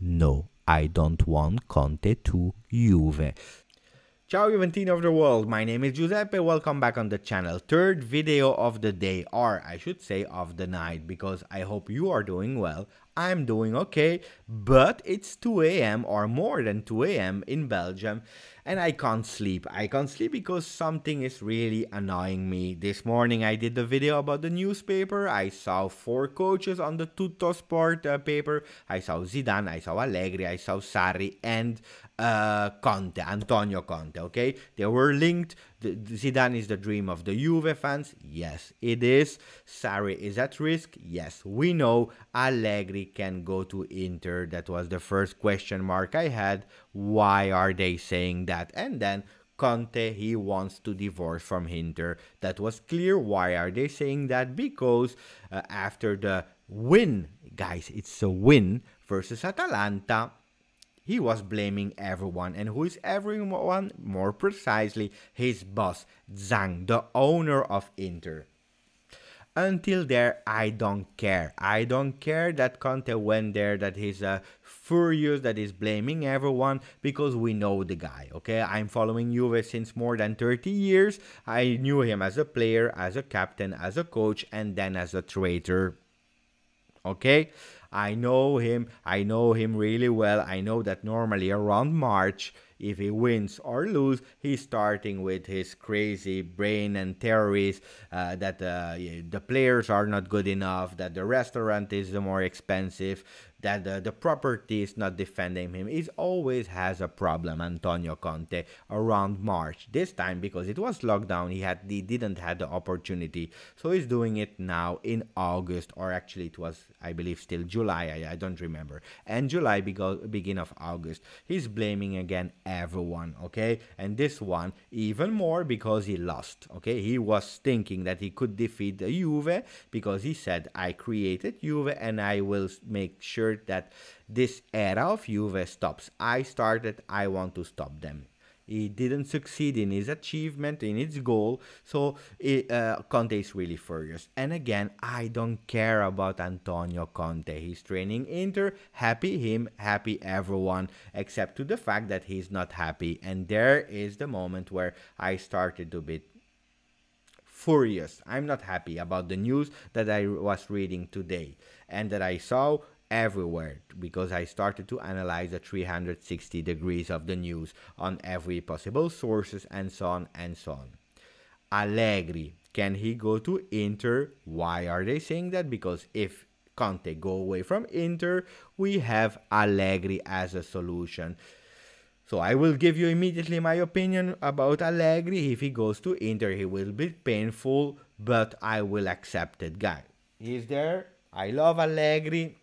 No, I don't want Conte to Juve. Ciao Juventine of the world, my name is Giuseppe, welcome back on the channel. Third video of the day, or I should say of the night, because I hope you are doing well, I'm doing okay, but it's 2 a.m. or more than 2 a.m. in Belgium and I can't sleep. I can't sleep because something is really annoying me. This morning I did the video about the newspaper. I saw four coaches on the Tuttosport uh, paper. I saw Zidane, I saw Allegri, I saw Sarri and uh, Conte, Antonio Conte, okay? They were linked the, Zidane is the dream of the Juve fans. Yes, it is. Sarri is at risk. Yes, we know Allegri can go to Inter. That was the first question mark I had. Why are they saying that? And then Conte, he wants to divorce from Inter. That was clear. Why are they saying that? Because uh, after the win, guys, it's a win versus Atalanta he was blaming everyone, and who is everyone? More precisely, his boss, Zhang, the owner of Inter. Until there, I don't care. I don't care that Conte went there, that he's uh, furious, that he's blaming everyone, because we know the guy, okay? I'm following Juve since more than 30 years. I knew him as a player, as a captain, as a coach, and then as a traitor okay i know him i know him really well i know that normally around march if he wins or lose he's starting with his crazy brain and theories uh, that uh, the players are not good enough that the restaurant is the more expensive that uh, the property is not defending him. It always has a problem, Antonio Conte, around March. This time, because it was lockdown, he had he didn't had the opportunity. So he's doing it now in August, or actually it was, I believe, still July. I, I don't remember. And July, because beginning of August, he's blaming again everyone. Okay, and this one even more because he lost. Okay, he was thinking that he could defeat the Juve because he said, "I created Juve, and I will make sure." that this era of Juve stops. I started, I want to stop them. He didn't succeed in his achievement, in his goal, so it, uh, Conte is really furious. And again, I don't care about Antonio Conte. He's training Inter, happy him, happy everyone, except to the fact that he's not happy. And there is the moment where I started to be furious. I'm not happy about the news that I was reading today and that I saw everywhere because I started to analyze the 360 degrees of the news on every possible sources and so on and so on. Allegri, can he go to Inter? Why are they saying that? Because if Conte go away from Inter, we have Allegri as a solution. So I will give you immediately my opinion about Allegri. If he goes to Inter, he will be painful, but I will accept it, guy. He's there. I love Allegri.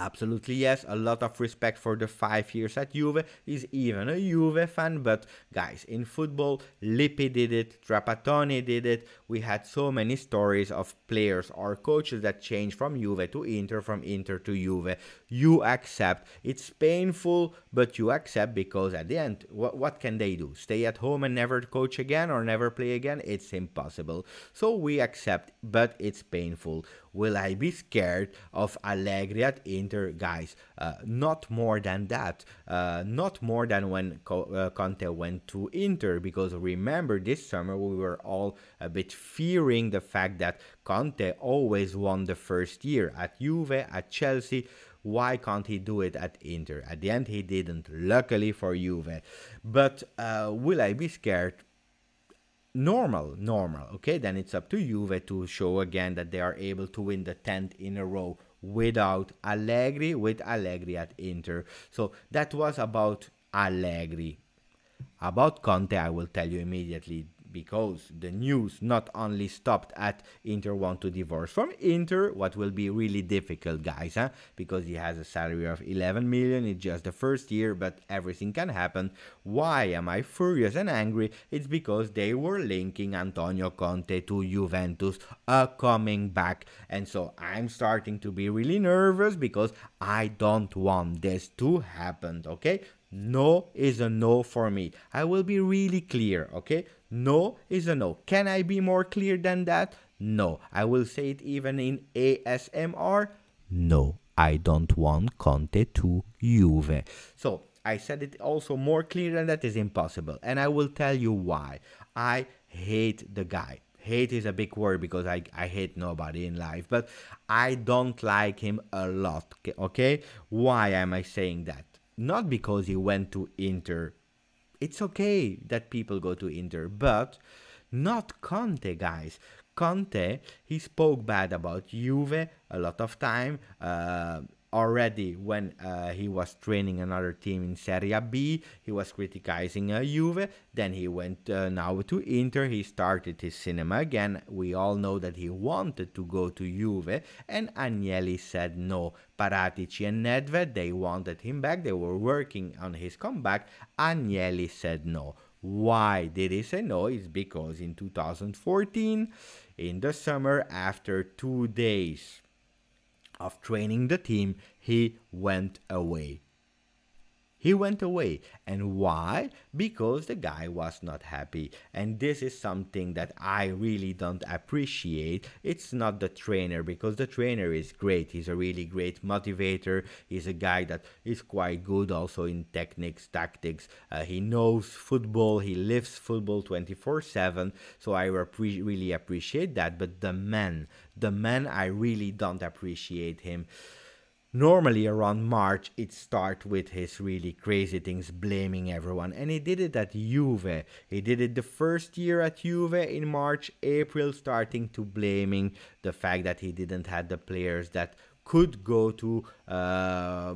Absolutely yes, a lot of respect for the five years at Juve. He's even a Juve fan, but guys, in football, Lippi did it, Trapattoni did it. We had so many stories of players or coaches that changed from Juve to Inter, from Inter to Juve. You accept. It's painful, but you accept because at the end, what, what can they do? Stay at home and never coach again or never play again? It's impossible. So we accept, but it's painful. Will I be scared of Allegri at Inter? guys. Uh, not more than that. Uh, not more than when Co uh, Conte went to Inter, because remember this summer we were all a bit fearing the fact that Conte always won the first year at Juve, at Chelsea why can't he do it at Inter? At the end, he didn't, luckily for Juve. But uh, will I be scared? Normal, normal. Okay, then it's up to Juve to show again that they are able to win the 10th in a row without Allegri with Allegri at Inter. So that was about Allegri. About Conte, I will tell you immediately because the news not only stopped at Inter want to divorce from Inter, what will be really difficult, guys, huh? because he has a salary of 11 million. It's just the first year, but everything can happen. Why am I furious and angry? It's because they were linking Antonio Conte to Juventus uh, coming back, and so I'm starting to be really nervous because I don't want this to happen. Okay, no is a no for me. I will be really clear, okay? No is a no. Can I be more clear than that? No. I will say it even in ASMR. No, I don't want Conte to Juve. So I said it also more clear than that is impossible. And I will tell you why. I hate the guy. Hate is a big word because I, I hate nobody in life, but I don't like him a lot. Okay? Why am I saying that? not because he went to Inter. It's okay that people go to Inter, but not Conte, guys. Conte, he spoke bad about Juve a lot of time. Uh, already when uh, he was training another team in Serie B. He was criticizing uh, Juve. Then he went uh, now to Inter. He started his cinema again. We all know that he wanted to go to Juve, and Agnelli said no. Paratici and Nedved, they wanted him back. They were working on his comeback. Agnelli said no. Why did he say no? It's because in 2014, in the summer, after two days of training the team, he went away. He went away. And why? Because the guy was not happy. And this is something that I really don't appreciate. It's not the trainer, because the trainer is great. He's a really great motivator. He's a guy that is quite good also in techniques, tactics. Uh, he knows football. He lives football 24 7. So I really appreciate that. But the man, the man, I really don't appreciate him normally around March it starts with his really crazy things blaming everyone and he did it at Juve. He did it the first year at Juve in March, April starting to blaming the fact that he didn't had the players that could go to uh,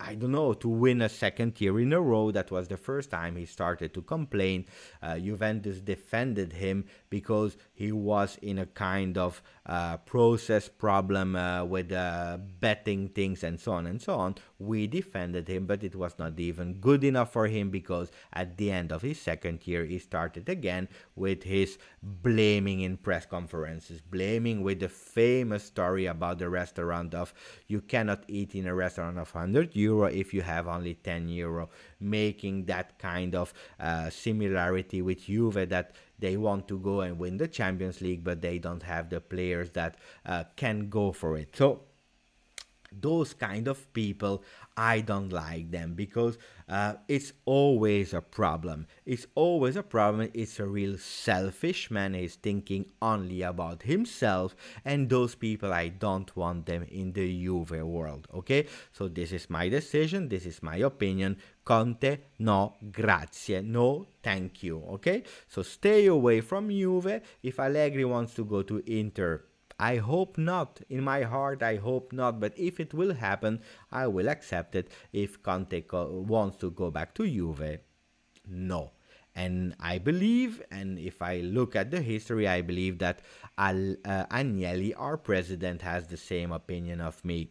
I don't know, to win a second year in a row. That was the first time he started to complain. Uh, Juventus defended him because he was in a kind of uh, process problem uh, with uh, betting things and so on and so on. We defended him, but it was not even good enough for him because at the end of his second year, he started again with his blaming in press conferences, blaming with the famous story about the restaurant of you cannot eat in a restaurant of 100 euro if you have only 10 euro, making that kind of uh, similarity with Juve that they want to go and win the Champions League, but they don't have the players that uh, can go for it. So those kind of people i don't like them because uh, it's always a problem it's always a problem it's a real selfish man he's thinking only about himself and those people i don't want them in the juve world okay so this is my decision this is my opinion conte no grazie no thank you okay so stay away from juve if allegri wants to go to inter I hope not. In my heart, I hope not. But if it will happen, I will accept it if Conte wants to go back to Juve. No. And I believe, and if I look at the history, I believe that Al, uh, Agnelli, our president, has the same opinion of me.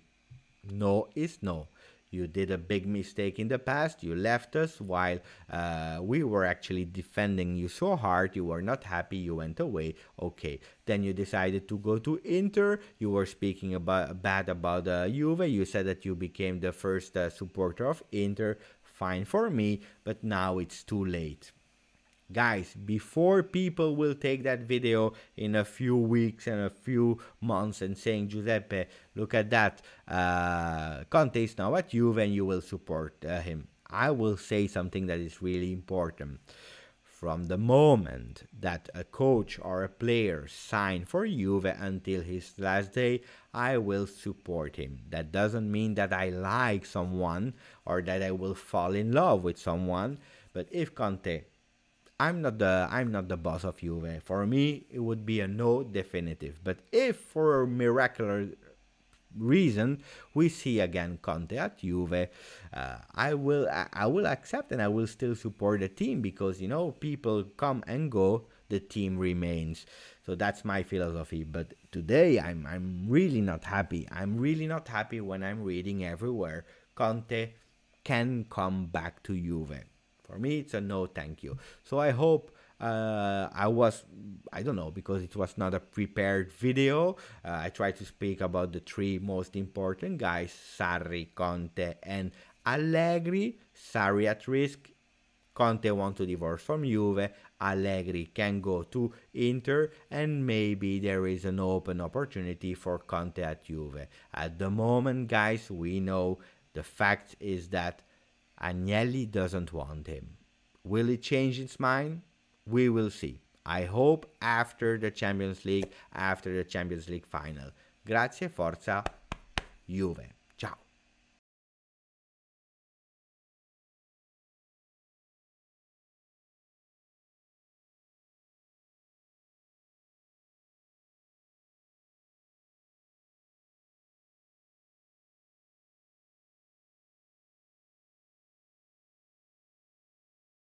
No is no. You did a big mistake in the past. You left us while uh, we were actually defending you so hard. You were not happy. You went away. Okay. Then you decided to go to Inter. You were speaking about bad about uh, Juve. You said that you became the first uh, supporter of Inter. Fine for me, but now it's too late guys before people will take that video in a few weeks and a few months and saying giuseppe look at that uh, conte is now at juve and you will support uh, him i will say something that is really important from the moment that a coach or a player sign for Juve until his last day, I will support him. That doesn't mean that I like someone or that I will fall in love with someone, but if Conte I'm not the I'm not the boss of Juve. For me, it would be a no definitive. But if for a miraculous reason we see again Conte at Juve, uh, I will I, I will accept and I will still support the team because you know people come and go, the team remains. So that's my philosophy. But today I'm I'm really not happy. I'm really not happy when I'm reading everywhere Conte can come back to Juve for me, it's a no, thank you. So I hope uh, I was, I don't know, because it was not a prepared video. Uh, I tried to speak about the three most important guys, Sarri, Conte, and Allegri. Sarri at risk. Conte want to divorce from Juve. Allegri can go to Inter, and maybe there is an open opportunity for Conte at Juve. At the moment, guys, we know the fact is that Agnelli doesn't want him. Will he change his mind? We will see. I hope after the Champions League, after the Champions League final. Grazie, forza, Juve.